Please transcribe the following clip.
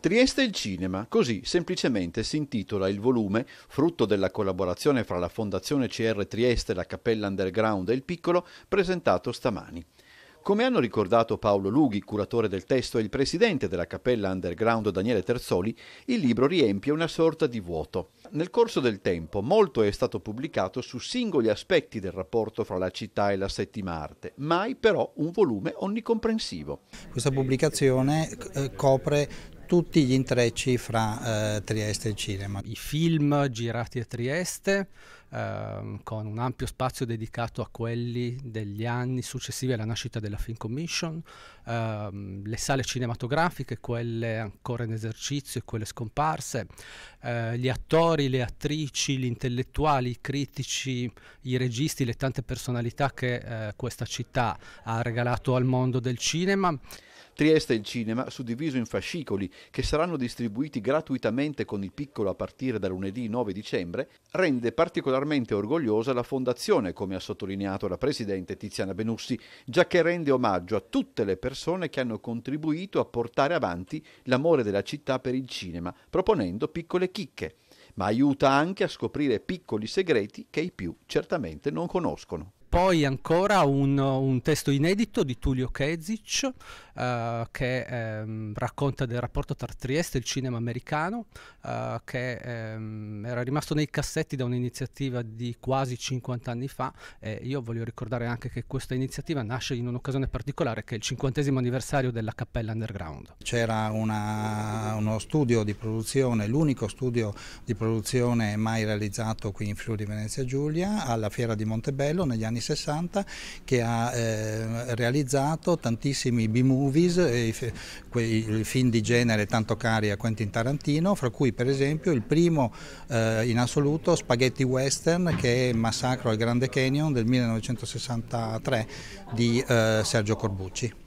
Trieste il cinema, così semplicemente si intitola il volume, frutto della collaborazione fra la Fondazione CR Trieste, la Cappella Underground e il Piccolo, presentato stamani. Come hanno ricordato Paolo Lughi, curatore del testo, e il presidente della Cappella Underground Daniele Terzoli, il libro riempie una sorta di vuoto. Nel corso del tempo molto è stato pubblicato su singoli aspetti del rapporto fra la città e la settima arte, mai però un volume onnicomprensivo. Questa pubblicazione eh, copre tutti gli intrecci fra eh, Trieste e cinema. I film girati a Trieste eh, con un ampio spazio dedicato a quelli degli anni successivi alla nascita della Film Commission, eh, le sale cinematografiche, quelle ancora in esercizio e quelle scomparse, eh, gli attori, le attrici, gli intellettuali, i critici, i registi, le tante personalità che eh, questa città ha regalato al mondo del cinema. Trieste il cinema, suddiviso in fascicoli che saranno distribuiti gratuitamente con il piccolo a partire da lunedì 9 dicembre, rende particolarmente orgogliosa la fondazione, come ha sottolineato la presidente Tiziana Benussi, già che rende omaggio a tutte le persone che hanno contribuito a portare avanti l'amore della città per il cinema, proponendo piccole chicche, ma aiuta anche a scoprire piccoli segreti che i più certamente non conoscono poi ancora un, un, testo inedito di Tullio Kezic eh, che ehm, racconta del rapporto tra Trieste e il cinema americano eh, che ehm, era rimasto nei cassetti da un'iniziativa di quasi 50 anni fa e io voglio ricordare anche che questa iniziativa nasce in un'occasione particolare che è il 50 anniversario della Cappella Underground. C'era una uno studio di produzione, l'unico studio di produzione mai realizzato qui in Friuli Venezia Giulia, alla Fiera di Montebello negli anni 60, che ha eh, realizzato tantissimi B-movies, quei film di genere tanto cari a Quentin Tarantino, fra cui per esempio il primo eh, in assoluto Spaghetti Western che è Massacro al Grande Canyon del 1963 di eh, Sergio Corbucci.